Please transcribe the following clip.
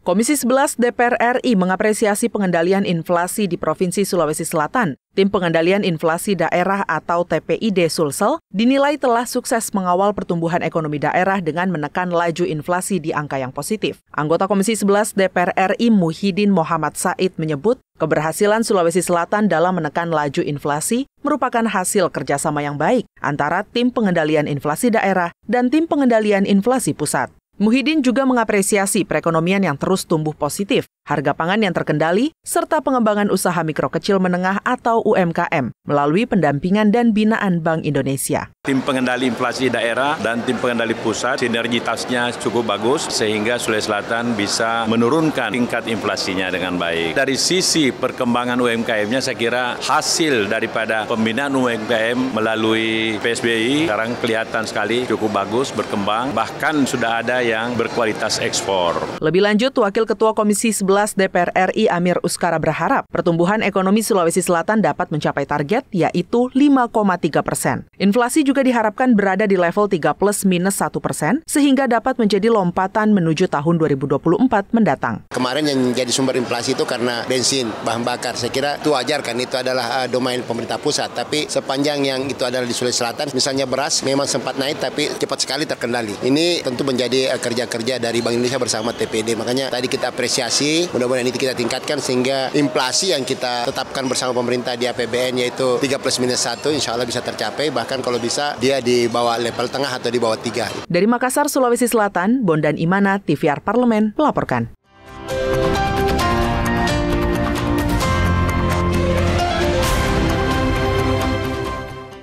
Komisi 11 DPR RI mengapresiasi pengendalian inflasi di Provinsi Sulawesi Selatan. Tim Pengendalian Inflasi Daerah atau TPID Sulsel dinilai telah sukses mengawal pertumbuhan ekonomi daerah dengan menekan laju inflasi di angka yang positif. Anggota Komisi 11 DPR RI Muhyiddin Muhammad Said menyebut, keberhasilan Sulawesi Selatan dalam menekan laju inflasi merupakan hasil kerjasama yang baik antara Tim Pengendalian Inflasi Daerah dan Tim Pengendalian Inflasi Pusat. Muhyiddin juga mengapresiasi perekonomian yang terus tumbuh positif harga pangan yang terkendali, serta pengembangan usaha mikro kecil menengah atau UMKM melalui pendampingan dan binaan Bank Indonesia. Tim pengendali inflasi daerah dan tim pengendali pusat sinergitasnya cukup bagus sehingga Sulawesi Selatan bisa menurunkan tingkat inflasinya dengan baik. Dari sisi perkembangan UMKM-nya saya kira hasil daripada pembinaan UMKM melalui PSBI sekarang kelihatan sekali cukup bagus berkembang bahkan sudah ada yang berkualitas ekspor. Lebih lanjut Wakil Ketua Komisi 11 11 DPR RI Amir Uskara berharap pertumbuhan ekonomi Sulawesi Selatan dapat mencapai target yaitu 5,3 persen. Inflasi juga diharapkan berada di level 3 plus minus 1 persen sehingga dapat menjadi lompatan menuju tahun 2024 mendatang. Kemarin yang jadi sumber inflasi itu karena bensin, bahan bakar. Saya kira itu wajar kan itu adalah eh, domain pemerintah pusat. Tapi sepanjang yang itu adalah di Sulawesi Selatan, misalnya beras memang sempat naik tapi cepat sekali terkendali. Ini tentu menjadi eh, kerja-kerja dari Bank Indonesia bersama TPD. Makanya tadi kita apresiasi Mudah-mudahan ini kita tingkatkan sehingga inflasi yang kita tetapkan bersama pemerintah di APBN yaitu 3 plus minus 1 insya Allah bisa tercapai. Bahkan kalau bisa dia di bawah level tengah atau di bawah 3. Dari Makassar, Sulawesi Selatan, Bondan Imana, TVR Parlemen melaporkan.